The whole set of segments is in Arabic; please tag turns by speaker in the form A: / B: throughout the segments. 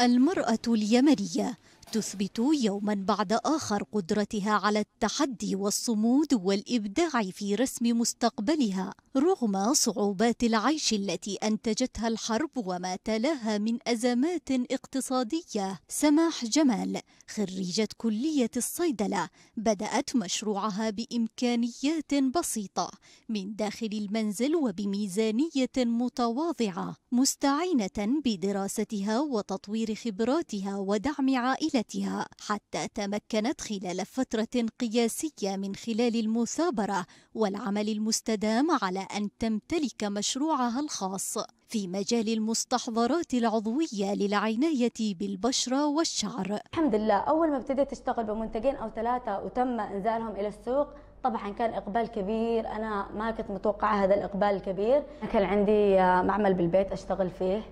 A: المرأة اليمنية تثبت يوما بعد آخر قدرتها على التحدي والصمود والإبداع في رسم مستقبلها رغم صعوبات العيش التي أنتجتها الحرب وما تلاها من أزمات اقتصادية سماح جمال خريجة كلية الصيدلة بدأت مشروعها بإمكانيات بسيطة من داخل المنزل وبميزانية متواضعة مستعينة بدراستها وتطوير خبراتها ودعم عائلتها حتى تمكنت خلال فترة قياسية من خلال المثابرة والعمل المستدام على أن تمتلك مشروعها الخاص في مجال المستحضرات العضوية للعناية بالبشرة والشعر
B: الحمد لله أول ما ابتديت أشتغل بمنتجين أو ثلاثة وتم إنزالهم إلى السوق طبعا كان اقبال كبير انا ما كنت متوقعه هذا الاقبال الكبير كان عندي معمل بالبيت اشتغل فيه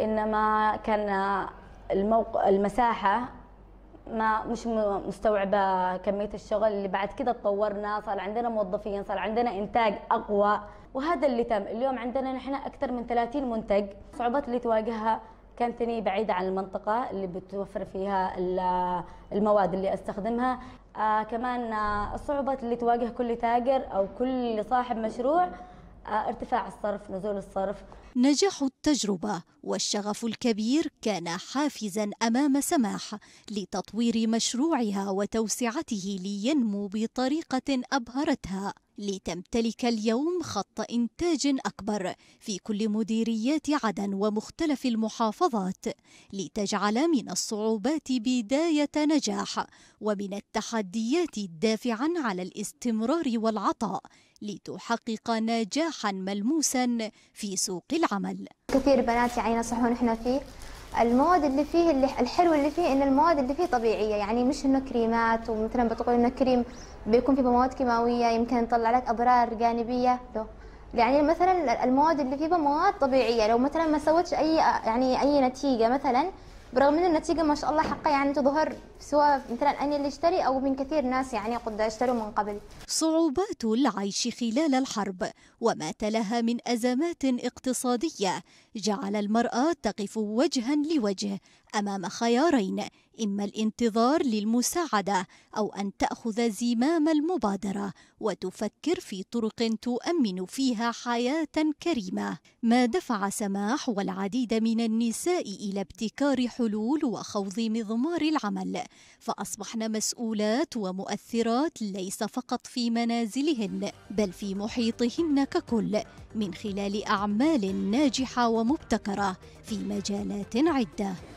B: انما كان الموق... المساحه ما مش مستوعبه كميه الشغل اللي بعد كده تطورنا صار عندنا موظفين صار عندنا انتاج اقوى وهذا اللي تم اليوم عندنا نحن اكثر من 30 منتج الصعوبات اللي تواجهها كانت بعيدة عن المنطقة اللي بتوفر فيها المواد اللي أستخدمها آه كمان آه، الصعوبات اللي تواجه كل تاجر أو كل صاحب مشروع ارتفاع الصرف نزول الصرف
A: نجاح التجربة والشغف الكبير كان حافزا أمام سماح لتطوير مشروعها وتوسعته لينمو بطريقة أبهرتها لتمتلك اليوم خط إنتاج أكبر في كل مديريات عدن ومختلف المحافظات لتجعل من الصعوبات بداية نجاح ومن التحديات دافعا على الاستمرار والعطاء لتحقق نجاحا ملموسا في سوق العمل
C: كثير بنات يعني ينصحون احنا فيه المواد اللي فيه اللي الحلو اللي فيه ان المواد اللي فيه طبيعيه يعني مش انه كريمات ومثلا بتقول انه كريم بيكون فيه مواد كيماويه يمكن تطلع لك اضرار جانبيه له يعني مثلا المواد اللي فيها مواد طبيعيه لو مثلا ما سوتش اي يعني اي نتيجه مثلا برغم ان النتيجه ما شاء الله حقا يعني تظهر سواء مثلا انا اللي اشتري او من كثير ناس يعني قد اشتروا من قبل. صعوبات
A: العيش خلال الحرب وما تلها من ازمات اقتصاديه جعل المرأة تقف وجها لوجه أمام خيارين إما الانتظار للمساعدة أو أن تأخذ زمام المبادرة وتفكر في طرق تؤمن فيها حياة كريمة ما دفع سماح والعديد من النساء إلى ابتكار حلول وخوض مضمار العمل فأصبحن مسؤولات ومؤثرات ليس فقط في منازلهن بل في محيطهن ككل من خلال أعمال ناجحة و ومبتكرة في مجالات عدة